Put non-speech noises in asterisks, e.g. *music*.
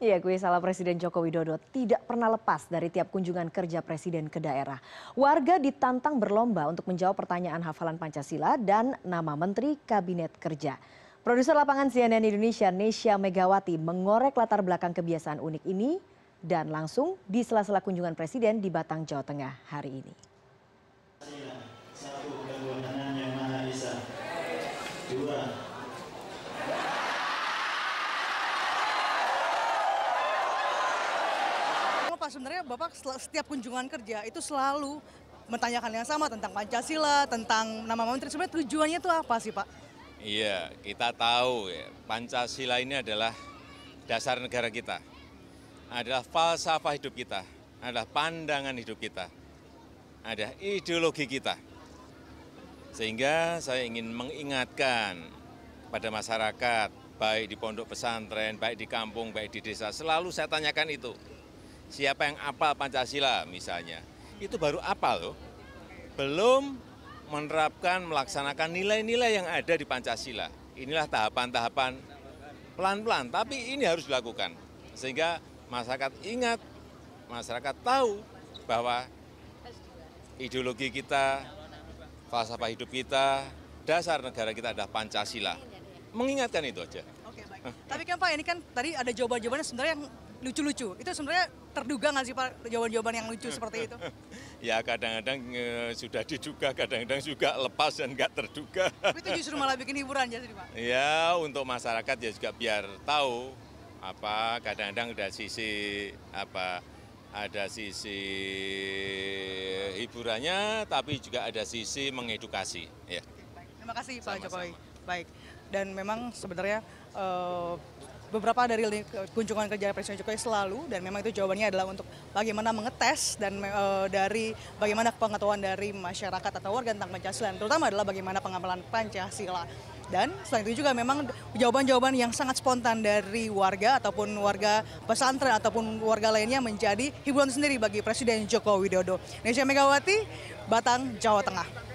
Iya, gue salah Presiden Joko Widodo tidak pernah lepas dari tiap kunjungan kerja Presiden ke daerah. Warga ditantang berlomba untuk menjawab pertanyaan hafalan Pancasila dan nama Menteri Kabinet Kerja. Produser lapangan CNN Indonesia, Nesya Megawati, mengorek latar belakang kebiasaan unik ini dan langsung di sela-sela kunjungan Presiden di Batang, Jawa Tengah hari ini. sebenarnya Bapak setiap kunjungan kerja itu selalu menanyakan yang sama tentang Pancasila, tentang nama menteri. Sebenarnya tujuannya itu apa sih Pak? Iya, kita tahu ya, Pancasila ini adalah dasar negara kita, adalah falsafah hidup kita, adalah pandangan hidup kita, adalah ideologi kita. Sehingga saya ingin mengingatkan pada masyarakat, baik di pondok pesantren, baik di kampung, baik di desa, selalu saya tanyakan itu. Siapa yang apal Pancasila misalnya, itu baru apal loh. Belum menerapkan, melaksanakan nilai-nilai yang ada di Pancasila. Inilah tahapan-tahapan pelan-pelan, tapi ini harus dilakukan. Sehingga masyarakat ingat, masyarakat tahu bahwa ideologi kita, falsafah hidup kita, dasar negara kita adalah Pancasila. Mengingatkan itu aja. Tapi kan Pak ini kan tadi ada jawaban-jawabannya sebenarnya yang lucu-lucu. Itu sebenarnya terduga nggak sih Pak jawaban-jawaban yang lucu seperti itu? *laughs* ya kadang-kadang e, sudah diduga, kadang-kadang juga lepas dan nggak terduga. Tapi itu justru malah bikin hiburan ya sih Pak? Ya untuk masyarakat ya juga biar tahu apa kadang-kadang ada sisi apa ada sisi hiburannya tapi juga ada sisi mengedukasi ya. Terima kasih Pak Sama -sama. Jokowi. Baik dan memang sebenarnya uh, beberapa dari kunjungan kerja Presiden Jokowi selalu dan memang itu jawabannya adalah untuk bagaimana mengetes dan uh, dari bagaimana pengetahuan dari masyarakat atau warga tentang Pancasila, terutama adalah bagaimana pengamalan Pancasila. Dan selain itu juga memang jawaban-jawaban yang sangat spontan dari warga ataupun warga pesantren ataupun warga lainnya menjadi hiburan sendiri bagi Presiden Joko Widodo. Nesya Megawati, Batang, Jawa Tengah.